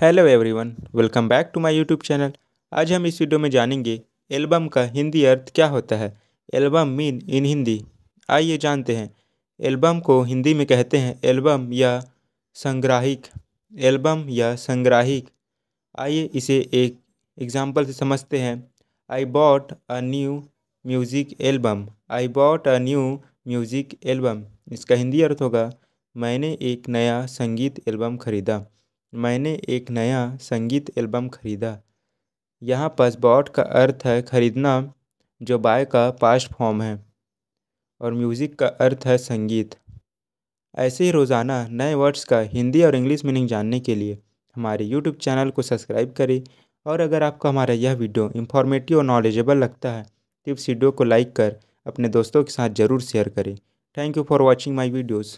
hello everyone welcome back to my YouTube channel आज हम इस वीडियो में जानेंगे एल्बम का हिंदी अर्थ क्या होता है एल्बम मीन इन हिंदी आइए जानते हैं एल्बम को हिंदी में कहते हैं एल्बम या संग्राहिक एल्बम या संग्राहिक आइए इसे एक एग्जाम्पल से समझते हैं I bought a new music album I bought a new music album इसका हिंदी अर्थ होगा मैंने एक नया संगीत एल्बम खरीदा मैंने एक नया संगीत एल्बम खरीदा यहाँ पर बॉट का अर्थ है खरीदना जो बाय का पास्ट फॉर्म है और म्यूज़िक का अर्थ है संगीत ऐसे ही रोज़ाना नए वर्ड्स का हिंदी और इंग्लिश मीनिंग जानने के लिए हमारे यूट्यूब चैनल को सब्सक्राइब करें और अगर आपको हमारा यह वीडियो इन्फॉर्मेटिव और नॉलेजेबल लगता है तो इस वीडियो को लाइक कर अपने दोस्तों के साथ ज़रूर शेयर करें thank you for watching my videos